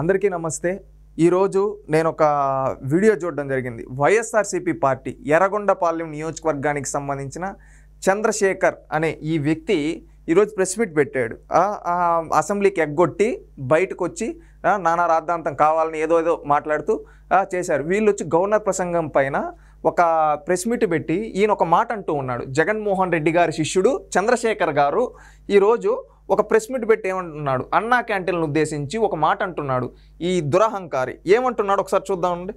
అందరికీ నమస్తే ఈరోజు నేను ఒక వీడియో చూడడం జరిగింది వైఎస్ఆర్సీపీ పార్టీ ఎర్రగొండపాలెం నియోజకవర్గానికి సంబంధించిన చంద్రశేఖర్ అనే ఈ వ్యక్తి ఈరోజు ప్రెస్ మీట్ పెట్టాడు అసెంబ్లీకి ఎగ్గొట్టి బయటకు వచ్చి నానా రాద్ధాంతం కావాలని ఏదో ఏదో మాట్లాడుతూ చేశారు వీళ్ళు వచ్చి గవర్నర్ ప్రసంగం పైన ఒక ప్రెస్ మీట్ పెట్టి ఈయన ఒక మాట అంటూ ఉన్నాడు జగన్మోహన్ రెడ్డి గారి శిష్యుడు చంద్రశేఖర్ గారు ఈరోజు ఒక ప్రెస్ మీట్ పెట్టి ఏమంటున్నాడు అన్నా క్యాంటీన్లను ఉద్దేశించి ఒక మాట అంటున్నాడు ఈ దురహంకారి ఏమంటున్నాడు ఒకసారి చూద్దామండి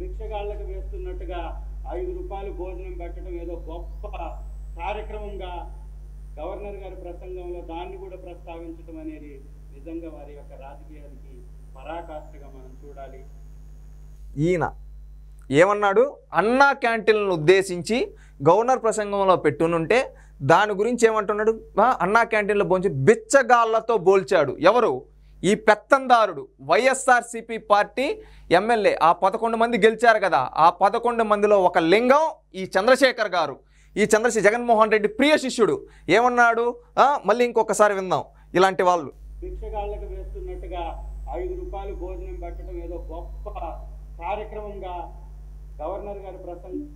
భిక్షగాళ్ళకు వేస్తున్నట్టుగా ఐదు రూపాయలు భోజనం పెట్టడం ఏదో గొప్ప కార్యక్రమంగా గవర్నర్ గారి ప్రసంగంలో దాన్ని కూడా ప్రస్తావించడం అనేది నిజంగా వారి యొక్క రాజకీయానికి పరాకాష్ఠగా మనం చూడాలి ఈయన ఏమన్నాడు అన్నా క్యాంటీన్లను ఉద్దేశించి గవర్నర్ ప్రసంగంలో పెట్టునుంటే దాని గురించి ఏమంటున్నాడు అన్నా క్యాంటీన్లో పోంచి బిచ్చగాళ్లతో బోల్చాడు ఎవరు ఈ పెత్తందారుడు వైఎస్ఆర్సిపి పార్టీ ఎమ్మెల్యే ఆ పదకొండు మంది గెలిచారు కదా ఆ పదకొండు మందిలో ఒక లింగం ఈ చంద్రశేఖర్ గారు ఈ చంద్రశేఖర్ జగన్మోహన్ రెడ్డి ప్రియ శిష్యుడు ఏమన్నాడు మళ్ళీ ఇంకొకసారి విందాం ఇలాంటి వాళ్ళు వేస్తున్నట్టుగా ఐదు రూపాయలు భోజనం పెట్టడం ఏదో గొప్ప కార్యక్రమంగా గవర్నర్ గారి ప్రసంగం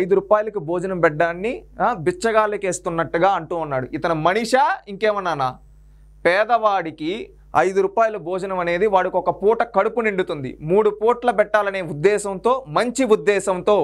ఐదు రూపాయలకు భోజనం పెట్టడాన్ని వేస్తున్నట్టుగా అంటూ ఉన్నాడు ఇతను మనిషా ఇంకేమన్నానా పేదవాడికి ఐదు రూపాయల భోజనం అనేది వాడికి ఒక పూట కడుపు నిండుతుంది మూడు పూట్ల పెట్టాలనే ఉద్దేశంతో మంచి ఉద్దేశంతో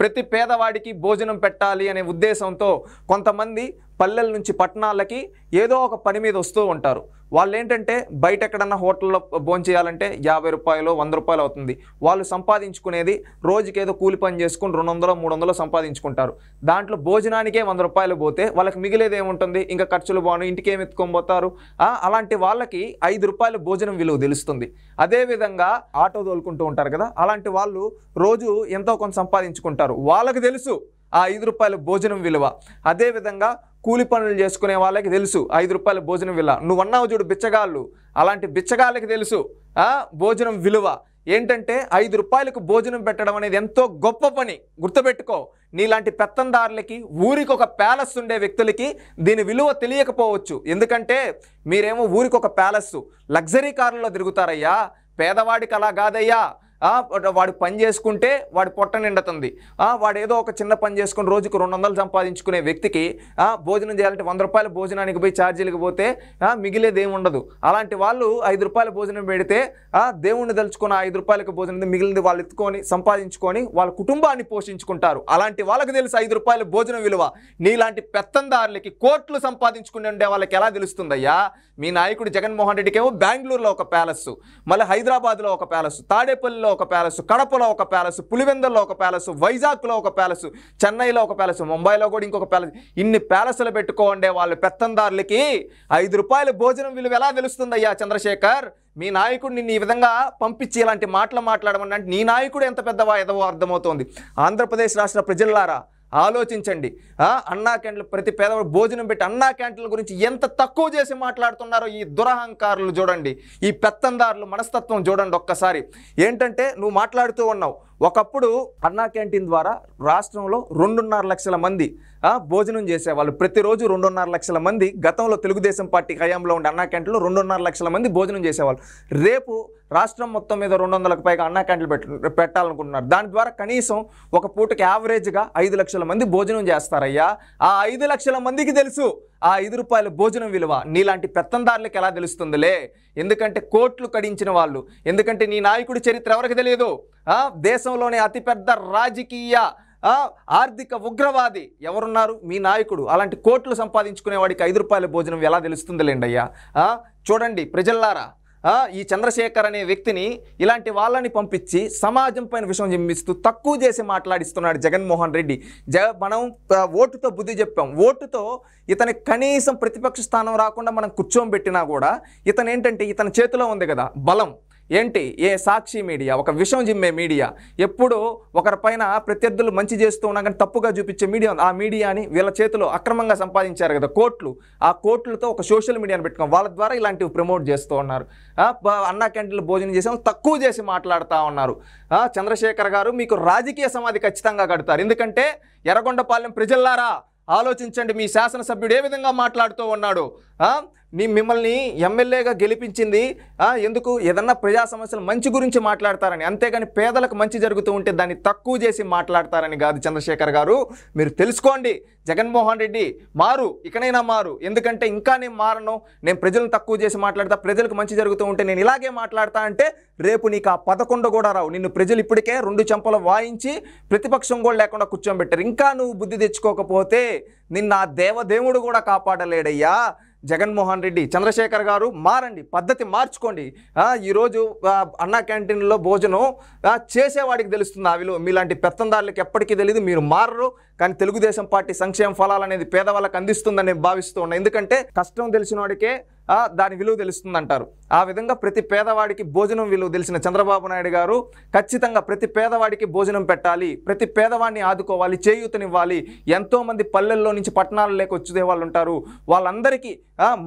ప్రతి పేదవాడికి భోజనం పెట్టాలి అనే ఉద్దేశంతో కొంతమంది పల్లెల నుంచి పట్టణాలకి ఏదో ఒక పని మీద వస్తూ ఉంటారు వాళ్ళు ఏంటంటే బయట ఎక్కడన్నా హోటల్లో భోంచేయాలంటే యాభై రూపాయలు వంద రూపాయలు అవుతుంది వాళ్ళు సంపాదించుకునేది రోజుకి ఏదో కూలి పని చేసుకుని రెండు వందలు మూడు వందలు సంపాదించుకుంటారు దాంట్లో భోజనానికే వంద రూపాయలు పోతే వాళ్ళకి మిగిలేదు ఏముంటుంది ఇంకా ఖర్చులు బాను ఇంటికి ఏమి ఎత్తుకొని పోతారు అలాంటి వాళ్ళకి ఐదు రూపాయలు భోజనం విలువ తెలుస్తుంది అదేవిధంగా ఆటో తోలుకుంటూ ఉంటారు కదా అలాంటి వాళ్ళు రోజు ఎంతో కొంత సంపాదించుకుంటారు చేస్తారు వాళ్ళకి తెలుసు ఆ ఐదు రూపాయల భోజనం విలువ అదేవిధంగా కూలి పనులు చేసుకునే వాళ్ళకి తెలుసు ఐదు రూపాయల భోజనం విలువ నువ్వు అన్నావు చూడు బిచ్చగాళ్ళు అలాంటి బిచ్చగాళ్ళకి తెలుసు భోజనం విలువ ఏంటంటే ఐదు రూపాయలకు భోజనం పెట్టడం అనేది ఎంతో గొప్ప పని గుర్తుపెట్టుకో నీలాంటి పెత్తందారులకి ఊరికి ఒక ప్యాలెస్ ఉండే వ్యక్తులకి దీని విలువ తెలియకపోవచ్చు ఎందుకంటే మీరేమో ఊరికి ఒక ప్యాలెస్ లగ్జరీ కారులో తిరుగుతారయ్యా పేదవాడికి అలా కాదయ్యా వాడు పని చేసుకుంటే వాడి పొట్ట నిండుతుంది వాడు ఏదో ఒక చిన్న పని చేసుకుని రోజుకు రెండు వందలు సంపాదించుకునే వ్యక్తికి భోజనం చేయాలంటే వంద రూపాయల భోజనానికి పోయి ఛార్జీలకు పోతే మిగిలేది ఉండదు అలాంటి వాళ్ళు ఐదు రూపాయల భోజనం పెడితే దేవుణ్ణి తలుచుకున్న ఐదు రూపాయలకు భోజనం మిగిలింది వాళ్ళు ఎత్తుకొని సంపాదించుకొని వాళ్ళ కుటుంబాన్ని పోషించుకుంటారు అలాంటి వాళ్ళకి తెలుసు ఐదు రూపాయల భోజనం విలువ నీలాంటి పెత్తందారులకి కోట్లు సంపాదించుకుని ఉండే వాళ్ళకి ఎలా తెలుస్తుందయ్యా మీ నాయకుడు జగన్మోహన్ రెడ్డికేమో బెంగళూరులో ఒక ప్యాలెస్ మళ్ళీ హైదరాబాద్లో ఒక ప్యాలెస్ తాడేపల్లిలో కాకినాడలో ఒక ప్యాలెస్ కడపలో ఒక ప్యాలెస్ పులివెందల్లో ఒక ప్యాలెస్ వైజాగ్లో ఒక ప్యాలెస్ చెన్నైలో ఒక ప్యాలెస్ ముంబైలో కూడా ఇంకొక ప్యాలెస్ ఇన్ని ప్యాలెస్లు పెట్టుకోండే వాళ్ళు పెత్తందారులకి ఐదు రూపాయల భోజనం విలువ ఎలా తెలుస్తుందయ్యా చంద్రశేఖర్ మీ నాయకుడు నిన్ను ఈ విధంగా పంపించి ఇలాంటి మాటలు మాట్లాడమని అంటే నీ నాయకుడు ఎంత పెద్దవా ఎదవో అర్థమవుతోంది ఆంధ్రప్రదేశ్ రాష్ట్ర ప్రజల్లారా ఆలోచించండి అన్నా క్యాంటీన్లు ప్రతి పేదవాడు భోజనం పెట్టి అన్నా క్యాంటీన్ల గురించి ఎంత తక్కువ చేసి మాట్లాడుతున్నారో ఈ దురహంకారులు చూడండి ఈ పెత్తందారులు మనస్తత్వం చూడండి ఒక్కసారి ఏంటంటే నువ్వు మాట్లాడుతూ ఉన్నావు ఒకప్పుడు అన్నా క్యాంటీన్ ద్వారా రాష్ట్రంలో రెండున్నర లక్షల మంది భోజనం చేసేవాళ్ళు ప్రతిరోజు రెండున్నర లక్షల మంది గతంలో తెలుగుదేశం పార్టీ హయాంలో ఉండే అన్నా క్యాంటీన్లో రెండున్నర లక్షల మంది భోజనం చేసేవాళ్ళు రేపు రాష్ట్రం మొత్తం మీద రెండు వందలకు పైగా అన్నా క్యాంటీన్లు పెట్టు పెట్టాలనుకుంటున్నారు దాని ద్వారా కనీసం ఒక పూటకి యావరేజ్గా ఐదు లక్షల మంది భోజనం చేస్తారయ్యా ఆ ఐదు లక్షల మందికి తెలుసు ఆ ఐదు రూపాయల భోజనం విలువ నీలాంటి పెత్తందారులకు ఎలా తెలుస్తుందిలే ఎందుకంటే కోట్లు కడించిన వాళ్ళు ఎందుకంటే నీ నాయకుడి చరిత్ర ఎవరికి తెలియదు దేశంలోనే అతిపెద్ద రాజకీయ ఆర్థిక ఉగ్రవాది ఎవరున్నారు మీ నాయకుడు అలాంటి కోట్లు సంపాదించుకునే వాడికి ఐదు రూపాయల భోజనం ఎలా తెలుస్తుందిలేండి అయ్యా చూడండి ప్రజల్లారా ఈ చంద్రశేఖర్ అనే వ్యక్తిని ఇలాంటి వాళ్ళని పంపించి సమాజం పైన విషయం చెమ్మిస్తూ తక్కువ చేసి మాట్లాడిస్తున్నాడు జగన్మోహన్ రెడ్డి జ మనం ఓటుతో బుద్ధి చెప్పాం ఓటుతో ఇతని కనీసం ప్రతిపక్ష స్థానం రాకుండా మనం కూర్చోబెట్టినా కూడా ఇతను ఏంటంటే ఇతని చేతిలో ఉంది కదా బలం ఏంటి ఏ సాక్షి మీడియా ఒక విషం జిమ్మే మీడియా ఎప్పుడు ఒకరిపైన ప్రత్యర్థులు మంచి చేస్తూ ఉన్నా కానీ తప్పుగా చూపించే మీడియా ఆ మీడియాని వీళ్ళ చేతిలో అక్రమంగా సంపాదించారు కదా కోట్లు ఆ కోట్లతో ఒక సోషల్ మీడియాని పెట్టుకోం వాళ్ళ ద్వారా ఇలాంటివి ప్రమోట్ చేస్తూ ఉన్నారు అన్నా క్యాంటీన్లు భోజనం చేసాము తక్కువ చేసి మాట్లాడుతూ ఉన్నారు చంద్రశేఖర్ గారు మీకు రాజకీయ సమాధి ఖచ్చితంగా కడతారు ఎందుకంటే ఎర్రగొండపాలెం ప్రజల్లారా ఆలోచించండి మీ శాసనసభ్యుడు ఏ విధంగా మాట్లాడుతూ ఉన్నాడు మీ మిమ్మల్ని ఎమ్మెల్యేగా గెలిపించింది ఎందుకు ఏదన్నా ప్రజా సమస్యలు మంచి గురించి మాట్లాడతారని అంతేగాని పేదలకు మంచి జరుగుతూ ఉంటే దాన్ని తక్కువ చేసి మాట్లాడతారని కాదు చంద్రశేఖర్ గారు మీరు తెలుసుకోండి జగన్మోహన్ రెడ్డి మారు ఇకనైనా మారు ఎందుకంటే ఇంకా నేను మారను నేను ప్రజలను తక్కువ చేసి మాట్లాడతా ప్రజలకు మంచి జరుగుతూ ఉంటే నేను ఇలాగే మాట్లాడతా అంటే రేపు నీకు ఆ పదకొండు కూడా రావు నిన్ను ప్రజలు ఇప్పటికే రెండు చెంపలు వాయించి ప్రతిపక్షం కూడా లేకుండా కూర్చోబెట్టారు ఇంకా నువ్వు బుద్ధి తెచ్చుకోకపోతే నిన్న ఆ దేవదేవుడు కూడా కాపాడలేడయ్యా జగన్మోహన్ రెడ్డి చంద్రశేఖర్ గారు మారండి పద్ధతి మార్చుకోండి ఈరోజు అన్నా క్యాంటీన్లో భోజనం చేసేవాడికి తెలుస్తుంది ఆ విలువ మీలాంటి పెత్తందారులకు ఎప్పటికీ తెలియదు మీరు మారరు కానీ తెలుగుదేశం పార్టీ సంక్షేమ ఫలాలు అనేది పేదవాళ్ళకి అందిస్తుందని భావిస్తూ ఉన్నాయి ఎందుకంటే కష్టం తెలిసిన వాడికే దాని విలువ తెలుస్తుంది అంటారు ఆ విధంగా ప్రతి పేదవాడికి భోజనం విలువ తెలిసిన చంద్రబాబు నాయుడు గారు ఖచ్చితంగా ప్రతి పేదవాడికి భోజనం పెట్టాలి ప్రతి పేదవాడిని ఆదుకోవాలి చేయూతనివ్వాలి ఎంతోమంది పల్లెల్లో నుంచి పట్టణాలు వచ్చే వాళ్ళు ఉంటారు వాళ్ళందరికీ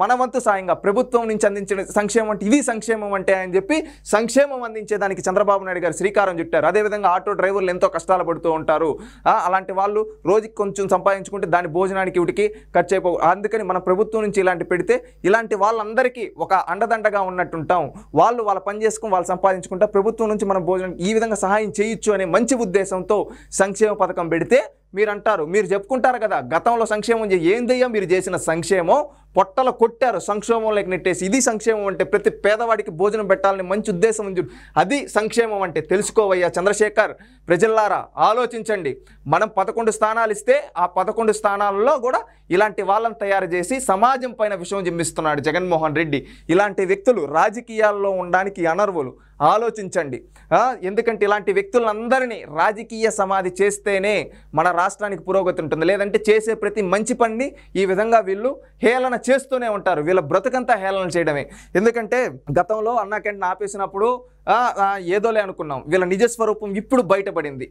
మన వంతు సాయంగా ప్రభుత్వం నుంచి అందించిన సంక్షేమం అంటే ఇది సంక్షేమం అంటే అని చెప్పి సంక్షేమం అందించేదానికి చంద్రబాబు నాయుడు గారు శ్రీకారం చుట్టారు అదేవిధంగా ఆటో డ్రైవర్లు ఎంతో కష్టాలు పడుతూ ఉంటారు అలాంటి వాళ్ళు రోజుకి కొంచెం సంపాదించుకుంటే దాని భోజనానికి ఇవిటికి ఖర్చు అయిపో అందుకని మన ప్రభుత్వం నుంచి ఇలాంటి పెడితే ఇలాంటి వాళ్ళందరికీ ఒక అండదండగా ఉన్నట్టుంటాం వాళ్ళు వాళ్ళ పని చేసుకుని వాళ్ళు సంపాదించుకుంటా ప్రభుత్వం నుంచి మనం భోజనం ఈ విధంగా సహాయం చేయొచ్చు అనే మంచి ఉద్దేశంతో సంక్షేమ పథకం పెడితే మీరు అంటారు మీరు చెప్పుకుంటారు కదా గతంలో సంక్షేమం ఏందయ్యా మీరు చేసిన సంక్షేమం పొట్టలు కొట్టారు లేక నెట్టేసి ఇది సంక్షేమం అంటే ప్రతి పేదవాడికి భోజనం పెట్టాలని మంచి ఉద్దేశం ఉంది అది సంక్షేమం అంటే తెలుసుకోవయ్యా చంద్రశేఖర్ ప్రజల్లారా ఆలోచించండి మనం పదకొండు స్థానాలు ఇస్తే ఆ పదకొండు స్థానాలలో కూడా ఇలాంటి వాళ్ళని తయారు చేసి సమాజం పైన విషయం జిమ్మిస్తున్నాడు జగన్మోహన్ రెడ్డి ఇలాంటి వ్యక్తులు రాజకీయాల్లో ఉండడానికి అనర్వులు ఆలోచించండి ఎందుకంటే ఇలాంటి వ్యక్తులందరినీ రాజకీయ సమాధి చేస్తేనే మన రాష్ట్రానికి పురోగతి ఉంటుంది లేదంటే చేసే ప్రతి మంచి పనిని ఈ విధంగా వీళ్ళు హేళన చేస్తూనే ఉంటారు వీళ్ళ బ్రతుకంతా హేళన చేయడమే ఎందుకంటే గతంలో అన్నా క్యాంటీన్ ఆపేసినప్పుడు ఏదోలే అనుకున్నాం వీళ్ళ నిజస్వరూపం ఇప్పుడు బయటపడింది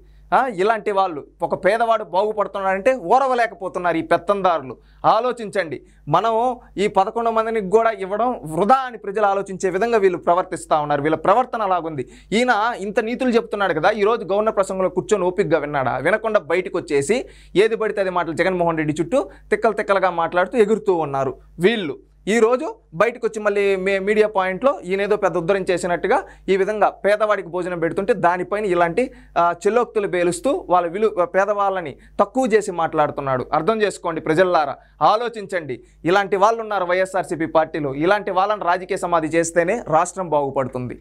ఇలాంటి వాళ్ళు ఒక పేదవాడు బాగుపడుతున్నాడంటే ఓరవలేకపోతున్నారు ఈ పెత్తందారులు ఆలోచించండి మనం ఈ పదకొండు మందిని కూడా ఇవ్వడం వృధా అని ప్రజలు ఆలోచించే విధంగా వీళ్ళు ప్రవర్తిస్తూ ఉన్నారు వీళ్ళ ప్రవర్తన అలాగుంది ఈయన ఇంత నీతులు చెప్తున్నాడు కదా ఈరోజు గవర్నర్ ప్రసంగంలో కూర్చొని ఓపిక్గా విన్నాడా వినకుండా బయటకు వచ్చేసి ఏది పడితే అది మాటలు జగన్మోహన్ రెడ్డి చుట్టూ తిక్కలు తిక్కలుగా మాట్లాడుతూ ఎగురుతూ ఉన్నారు వీళ్ళు ఈరోజు బయటకు వచ్చి మళ్ళీ మీ మీడియా పాయింట్లో ఈయనేదో పెద్ద ఉద్ధరం చేసినట్టుగా ఈ విధంగా పేదవాడికి భోజనం పెడుతుంటే దానిపైన ఇలాంటి చెల్లోక్తులు పేలుస్తూ వాళ్ళ విలు పేదవాళ్ళని తక్కువ చేసి మాట్లాడుతున్నాడు అర్థం చేసుకోండి ప్రజల్లారా ఆలోచించండి ఇలాంటి వాళ్ళు ఉన్నారు వైఎస్ఆర్సీపీ పార్టీలో ఇలాంటి వాళ్ళని రాజకీయ సమాధి చేస్తేనే రాష్ట్రం బాగుపడుతుంది